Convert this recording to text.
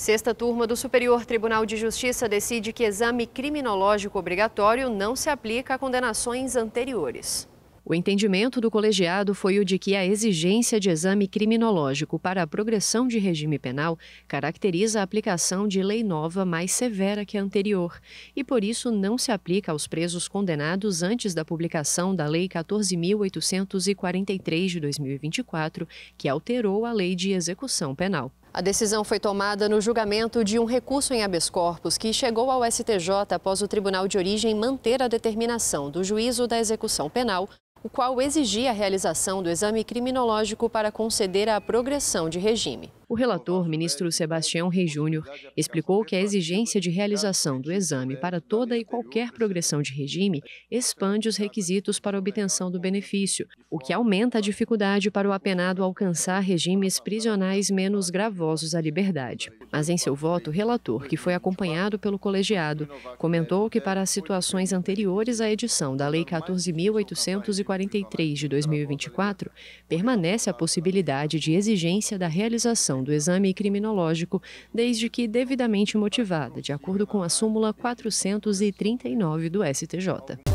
Sexta turma do Superior Tribunal de Justiça decide que exame criminológico obrigatório não se aplica a condenações anteriores. O entendimento do colegiado foi o de que a exigência de exame criminológico para a progressão de regime penal caracteriza a aplicação de lei nova mais severa que a anterior e, por isso, não se aplica aos presos condenados antes da publicação da Lei 14.843 de 2024, que alterou a Lei de Execução Penal. A decisão foi tomada no julgamento de um recurso em habeas corpus que chegou ao STJ após o Tribunal de Origem manter a determinação do juízo da execução penal, o qual exigia a realização do exame criminológico para conceder a progressão de regime. O relator, ministro Sebastião Rei Júnior, explicou que a exigência de realização do exame para toda e qualquer progressão de regime expande os requisitos para obtenção do benefício, o que aumenta a dificuldade para o apenado alcançar regimes prisionais menos gravosos à liberdade. Mas em seu voto, o relator, que foi acompanhado pelo colegiado, comentou que para as situações anteriores à edição da Lei 14.843 de 2024, permanece a possibilidade de exigência da realização realização do exame criminológico, desde que devidamente motivada, de acordo com a súmula 439 do STJ.